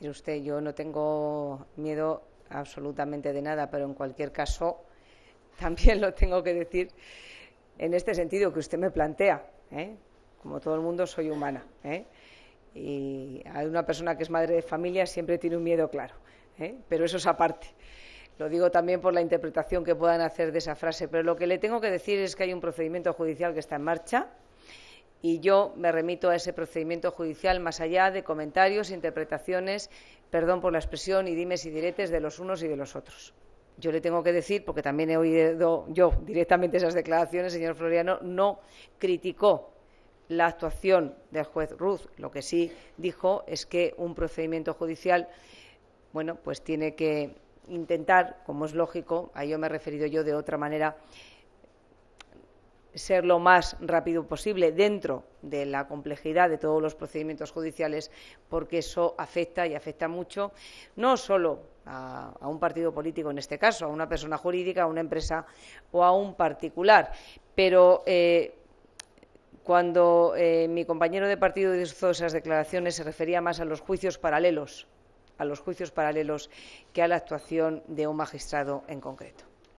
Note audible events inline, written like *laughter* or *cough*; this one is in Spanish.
Mire usted, yo no tengo miedo absolutamente de nada, pero en cualquier caso, *laughs* también lo tengo que decir en este sentido que usted me plantea. ¿eh? Como todo el mundo, soy humana. ¿eh? Y hay una persona que es madre de familia siempre tiene un miedo claro, ¿eh? pero eso es aparte. Lo digo también por la interpretación que puedan hacer de esa frase, pero lo que le tengo que decir es que hay un procedimiento judicial que está en marcha, y yo me remito a ese procedimiento judicial más allá de comentarios, interpretaciones, perdón por la expresión, y dimes y diretes de los unos y de los otros. Yo le tengo que decir, porque también he oído yo directamente esas declaraciones, señor Floriano, no criticó la actuación del juez Ruz. Lo que sí dijo es que un procedimiento judicial, bueno, pues tiene que intentar, como es lógico, a ello me he referido yo de otra manera, ser lo más rápido posible dentro de la complejidad de todos los procedimientos judiciales, porque eso afecta y afecta mucho, no solo a, un partido político en este caso, a una persona jurídica, a una empresa o a un particular. Pero eh, cuando eh, mi compañero de partido hizo esas declaraciones se refería más a los juicios paralelos, a los juicios paralelos que a la actuación de un magistrado en concreto.